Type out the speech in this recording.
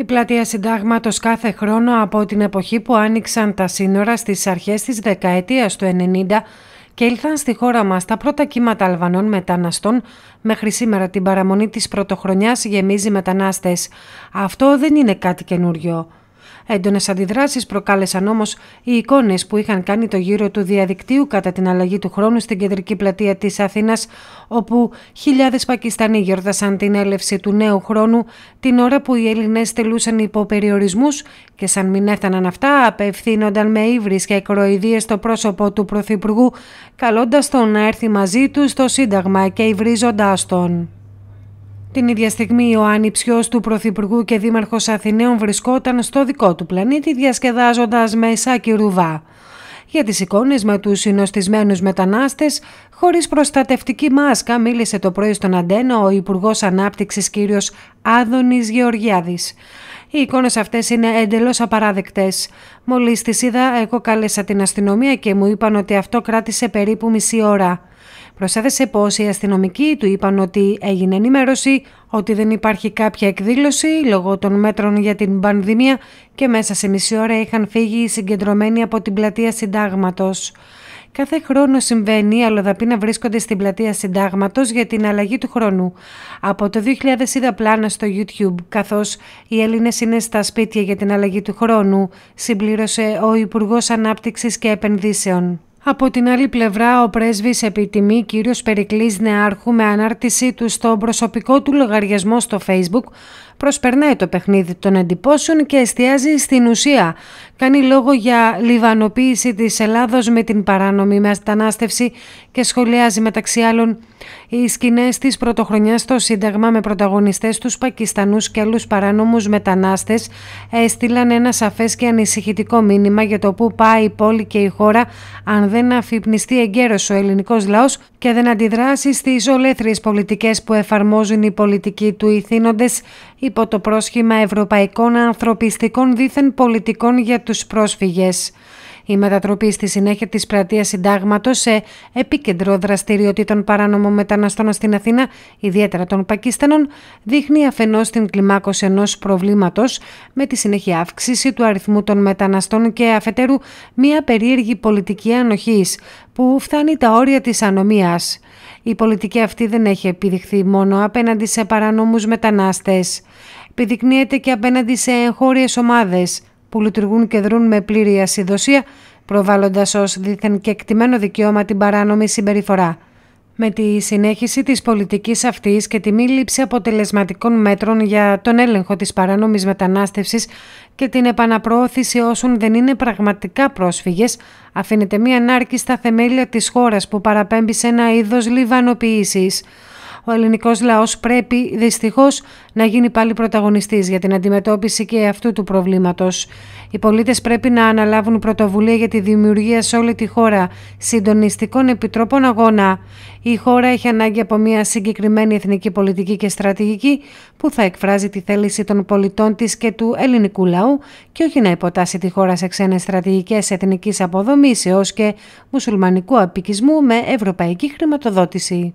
Η πλατεία συντάγματος κάθε χρόνο από την εποχή που άνοιξαν τα σύνορα στις αρχές της δεκαετίας του 90 και ήλθαν στη χώρα μας τα πρώτα κύματα Αλβανών μεταναστών, μέχρι σήμερα την παραμονή της πρωτοχρονιάς γεμίζει μετανάστες. Αυτό δεν είναι κάτι καινούριο. Έντονες αντιδράσεις προκάλεσαν όμως οι εικόνες που είχαν κάνει το γύρο του διαδικτύου κατά την αλλαγή του χρόνου στην κεντρική πλατεία της Αθήνας, όπου χιλιάδες Πακιστανοί γιορτάσαν την έλευση του νέου χρόνου την ώρα που οι Έλληνες τελούσαν υπό περιορισμούς και σαν μην έφταναν αυτά απευθύνονταν με ύβρις και κροϊδίε στο πρόσωπο του Πρωθυπουργού, καλώντας τον να έρθει μαζί του στο Σύνταγμα και υβρίζοντά τον. Την ίδια στιγμή, ο Ανιψιός του Πρωθυπουργού και Δήμαρχος Αθηναίων βρισκόταν στο δικό του πλανήτη διασκεδάζοντας με σάκι ρουβά. Για τις εικόνες με τους συνοστισμένους μετανάστες, χωρίς προστατευτική μάσκα μίλησε το πρωί στον Αντένα ο Υπουργός Ανάπτυξης κύριος Άδωνης Γεωργιάδης. Οι εικόνες αυτές είναι εντελώς απαράδεκτες. Μόλις τις είδα, εγώ κάλεσα την αστυνομία και μου είπαν ότι αυτό κράτησε περίπου μισή ώρα. Προσέδεσε πως οι αστυνομικοί του είπαν ότι έγινε ενημέρωση ότι δεν υπάρχει κάποια εκδήλωση λόγω των μέτρων για την πανδημία και μέσα σε μισή ώρα είχαν φύγει οι συγκεντρωμένοι από την πλατεία συντάγματος. Κάθε χρόνο συμβαίνει οι να βρίσκονται στην πλατεία συντάγματος για την αλλαγή του χρόνου. Από το 2000 είδα πλάνα στο YouTube, καθώς οι Έλληνες είναι στα σπίτια για την αλλαγή του χρόνου, συμπλήρωσε ο Υπουργός Ανάπτυξης και Επενδύσεων. Από την άλλη πλευρά, ο πρέσβης επιτιμεί κύριος Περικλής Νεάρχου με ανάρτησή του στο προσωπικό του λογαριασμό στο Facebook, προσπερνάει το παιχνίδι των εντυπώσεων και εστιάζει στην ουσία. Κάνει λόγο για λιβανοποίηση της Ελλάδος με την παράνομη μετανάστευση και σχολιάζει μεταξύ άλλων οι σκηνές της πρωτοχρονιάς στο Σύνταγμα με πρωταγωνιστές τους Πακιστανούς και άλλους παράνομους μετανάστες έστειλαν ένα σαφές και ανησυχητικό μήνυμα για το που πάει η πόλη και η χώρα αν δεν αφυπνιστεί εγκαίρως ο ελληνικός λαός και δεν αντιδράσει στις ολέθριες πολιτικές που εφαρμόζουν οι πολιτικοί του ηθήνοντες υπό το πρόσχημα ευρωπαϊκών ανθρωπιστικών δίθεν πολιτικών για τους πρόσφυγες. Η μετατροπή στη συνέχεια της Πρατείας Συντάγματος σε επίκεντρο δραστηριοτήτων παράνομων μεταναστών στην Αθήνα, ιδιαίτερα των Πακιστανών, δείχνει αφενός την κλιμάκωση ενός προβλήματος με τη συνέχεια αύξηση του αριθμού των μεταναστών και αφετέρου μια περίεργη πολιτική ανοχής που φτάνει τα όρια της ανομίας. Η πολιτική αυτή δεν έχει επιδειχθεί μόνο απέναντι σε παρανόμους μετανάστες. Επιδεικνύεται και απέναντι σε εγχώριες ομάδες, που λειτουργούν και δρούν με πλήρη ασυδοσία, προβάλλοντας ως δίθεν και εκτιμένο δικαίωμα την παράνομη συμπεριφορά. Με τη συνέχιση της πολιτικής αυτής και τη μη λήψη αποτελεσματικών μέτρων για τον έλεγχο της παράνομης μετανάστευσης και την επαναπροώθηση όσων δεν είναι πραγματικά πρόσφυγες, αφήνεται μία ανάρκη στα θεμέλια της χώρας που παραπέμπει σε ένα είδος λιβανοποίησης ο ελληνικός λαός πρέπει δυστυχώς να γίνει πάλι πρωταγωνιστής για την αντιμετώπιση και αυτού του προβλήματος. Οι πολίτες πρέπει να αναλάβουν πρωτοβουλία για τη δημιουργία σε όλη τη χώρα συντονιστικών επιτρόπων αγώνα. Η χώρα έχει ανάγκη από μια συγκεκριμένη εθνική πολιτική και στρατηγική που θα εκφράζει τη θέληση των πολιτών της και του ελληνικού λαού και όχι να υποτάσσει τη χώρα σε ξένες στρατηγικές εθνικής αποδομής έως και μουσουλμανικού απικισμού με ευρωπαϊκή χρηματοδότηση.